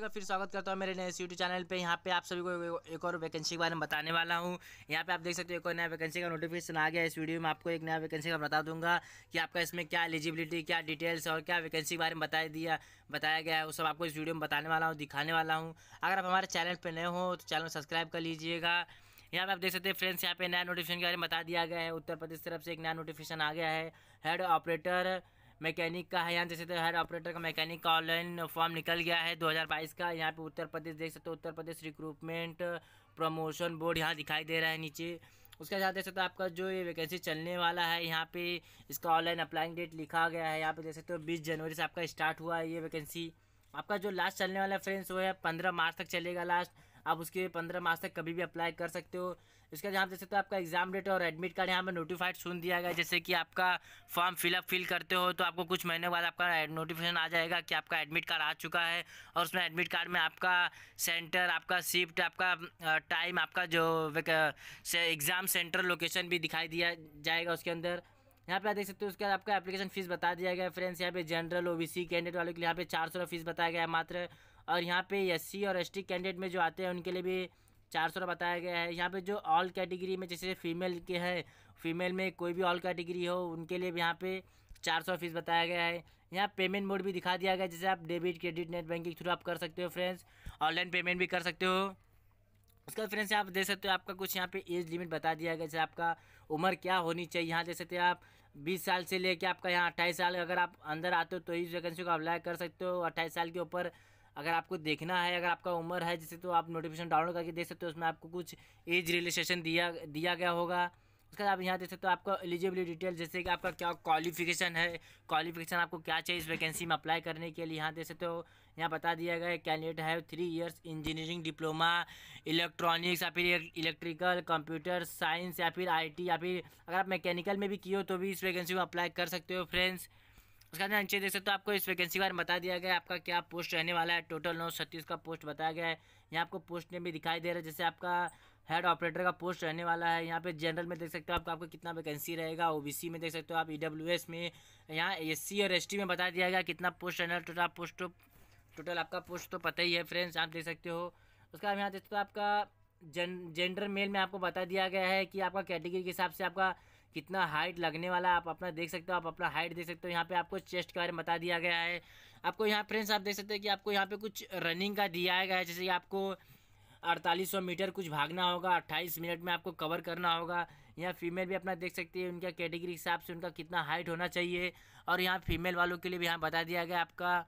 का फिर स्वागत करता हूँ मेरे नए यूट्यूब चैनल पे यहाँ पे आप सभी को एक और वैकेंसी के बारे में बताने वाला हूँ यहाँ पे आप देख सकते हो एक और नया वैकेंसी का नोटिफिकेशन आ गया इस वीडियो में आपको एक नया वैकेंसी का बता दूंगा कि आपका इसमें क्या एलिजिबिलिटी क्या डिटेल्स और क्या वैकेंसी के बारे में बताया दिया बताया गया है वो सब आपको इस वीडियो में बताने वाला हूँ दिखाने वाला हूँ अगर आप हमारे चैनल पर नए हो तो चैनल सब्सक्राइब कर लीजिएगा यहाँ पे आप देख सकते हैं फ्रेंड्स यहाँ पे नया नोटिफिकेशन के बारे में बता दिया गया है उत्तर प्रदेश तरफ से एक नया नोटिफिकेशन आ गया है हेड ऑपरेटर मैकेनिक का है यहाँ जैसे तो हर ऑपरेटर का मैकेनिक का ऑनलाइन फॉर्म निकल गया है 2022 का यहाँ पे उत्तर प्रदेश देख सकते हो Uttar Pradesh recruitment promotion board यहाँ दिखाई दे रहा है नीचे उसके साथ देख सकते हो आपका जो ये वैकेंसी चलने वाला है यहाँ पे इसका ऑनलाइन अप्लाइंग डेट लिखा गया है यहाँ पे देख सकते हो बीस जनवरी से आपका स्टार्ट हुआ है ये वैकेंसी आपका जो लास्ट चलने वाला है फ्रेंड्स वो है पंद्रह मार्च तक चलेगा लास्ट आप उसके पंद्रह मार्च तक कभी भी अप्लाई कर सकते हो इसके तो यहाँ सकते हो आपका एग्जाम डेट और एडमिट कार्ड यहाँ पर नोटिफाइड सुन दिया गया जैसे कि आपका फॉर्म फिलअप फिल करते हो तो आपको कुछ महीने बाद आपका नोटिफिकेशन आ जाएगा कि आपका एडमिट कार्ड आ चुका है और उसमें एडमिट कार्ड में आपका सेंटर आपका शिफ्ट आपका टाइम आपका जो एग्ज़ाम सेंटर लोकेशन भी दिखाई दिया जाएगा उसके अंदर यहाँ पे आप देख सकते हो उसके बाद आपका एप्लीकेशन फीस बता दिया गया है फ्रेंड्स यहाँ पे जनरल ओबीसी कैंडिडेट वालों के लिए यहाँ पे चार सौ फीस बताया गया है मात्र और यहाँ पे एस और एस कैंडिडेट में जो आते हैं उनके लिए भी चार सौ बताया गया है यहाँ पे जो ऑल कैटेगरी में जैसे फीमेल के हैं फीमेल में कोई भी ऑल कैटेगरी हो उनके लिए भी यहाँ पे चार सौ फीस बताया गया है यहाँ पेमेंट मोड भी दिखा दिया गया जैसे आप debit credit net banking through आप कर सकते हो फ्रेंड्स ऑनलाइन पेमेंट भी कर सकते हो उसका फ्रेंड्स आप देख सकते हो आपका कुछ यहाँ पे एज लिमिट बता दिया गया जैसे आपका उम्र क्या होनी चाहिए यहाँ देख सकते हो आप 20 साल से लेके आपका यहाँ 28 साल अगर आप अंदर आते हो तो इस वैकेंसी को अप्लाई कर सकते हो 28 साल के ऊपर अगर आपको देखना है अगर आपका उम्र है जैसे तो आप नोटिफिकेशन डाउनलोड करके देख सकते हो उसमें आपको कुछ एज रिलेशन दिया दिया गया होगा उसके बाद आप यहाँ देख सकते हो आपका एलिजिबिलिटी डिटेल जैसे कि आपका क्या क्वालिफिकेशन है क्वालिफिकेशन आपको क्या चाहिए इस वैकेंसी में अप्लाई करने के लिए यहाँ देख सकते हो यहाँ बता दिया गया है कैंडिडेट है three years engineering diploma electronics या फिर इलेक्ट्रिकल कंप्यूटर साइंस या फिर आईटी या फिर अगर आप मैकेनिकल में भी किए हो तो भी इस वैकेंसी में अप्लाई कर सकते हो फ्रेंड्स उसके बाद नीचे देख सकते हो आपको इस वैकेंसी के बारे में बता दिया गया आपका क्या पोस्ट रहने वाला है टोटल नौ छत्तीस का पोस्ट बताया गया है यहाँ आपको पोस्ट नेम भी दिखाई दे रहा है जैसे आपका हेड ऑपरेटर का पोस्ट रहने वाला है यहाँ पे जनरल में देख सकते हो आपका आपको कितना वैकेंसी रहेगा सी में देख सकते हो आप ई e में यहाँ एस और एस में बता दिया गया कितना पोस्ट रहने वाला टोटल आप पोस्ट टोटल आपका पोस्ट तो पता ही है फ्रेंड्स आप देख सकते हो उसके बाद यहाँ देख सकते हो आपका जेंडर मेल में आपको बता दिया गया है कि आपका कैटेगरी के हिसाब से आपका कितना हाइट लगने वाला आप अपना देख सकते हो आप अपना हाइट देख सकते हो यहाँ पे आपको चेस्ट के बारे में बता दिया गया है आपको यहाँ फ्रेंड्स आप देख सकते हो कि आपको यहाँ पे कुछ रनिंग का दिया गया है जैसे कि आपको अड़तालीस मीटर कुछ भागना होगा अट्ठाईस मिनट में आपको कवर करना होगा यहाँ फीमेल भी अपना देख सकती है उनका कैटेगरी हिसाब से उनका कितना हाइट होना चाहिए और यहाँ फीमेल वालों के लिए भी यहाँ बता दिया गया आपका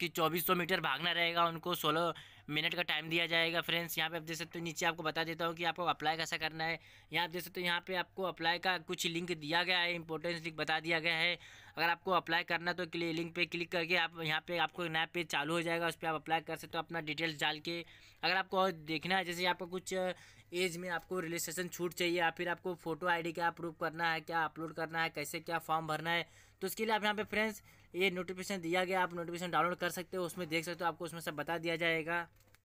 कि 2400 मीटर भागना रहेगा उनको सोलह मिनट का टाइम दिया जाएगा फ्रेंड्स यहाँ पे आप देख सकते हो नीचे आपको बता देता हूँ कि आपको अप्लाई कैसा करना है यहाँ आप देख सकते हो यहाँ पे आपको अप्लाई का कुछ लिंक दिया गया है इंपॉर्टेंस लिंक बता दिया गया है अगर आपको अप्लाई करना तो लिंक पर क्लिक करके आप यहाँ पर आपको नया पेज चालू हो जाएगा उस पर आप अप्लाई कर सकते हो अपना डिटेल्स डाल के अगर आपको और देखना है जैसे आपको कुछ एज uh, में आपको रजिस्ट्रेशन छूट चाहिए या फिर आपको फोटो आईडी क्या प्रूफ करना है क्या अपलोड करना है कैसे क्या फॉर्म भरना है तो उसके लिए आप यहाँ पे फ्रेंड्स ये नोटिफिकेशन दिया गया आप नोटिफिकेशन डाउनलोड कर सकते हो उसमें देख सकते हो आपको उसमें सब बता दिया जाएगा